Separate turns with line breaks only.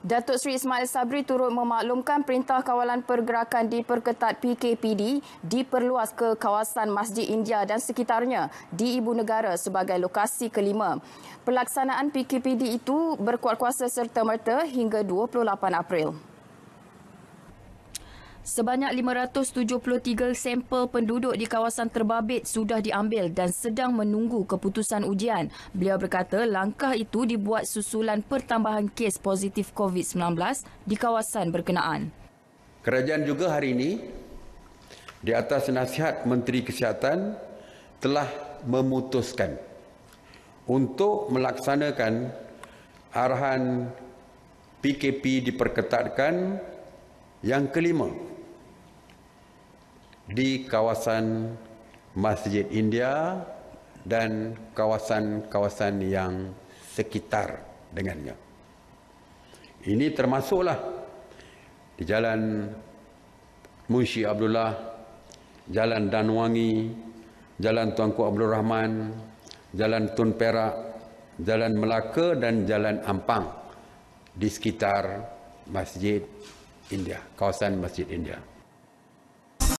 Datuk Seri Ismail Sabri turut memaklumkan perintah kawalan pergerakan diperketat PKPD diperluas ke kawasan Masjid India dan sekitarnya di Ibu Negara sebagai lokasi kelima. Pelaksanaan PKPD itu berkuat kuasa serta-merta hingga 28 April. Sebanyak 573 sampel penduduk di kawasan terbabit sudah diambil dan sedang menunggu keputusan ujian. Beliau berkata langkah itu dibuat susulan pertambahan kes positif COVID-19 di kawasan berkenaan.
Kerajaan juga hari ini di atas nasihat Menteri Kesihatan telah memutuskan untuk melaksanakan arahan PKP diperketatkan yang kelima, di kawasan Masjid India dan kawasan-kawasan yang sekitar dengannya. Ini termasuklah di jalan Munshi Abdullah, Jalan Danwangi, Jalan Tuanku Abdul Rahman, Jalan Tun Perak, Jalan Melaka dan Jalan Ampang di sekitar Masjid India, kawasan Masjid India.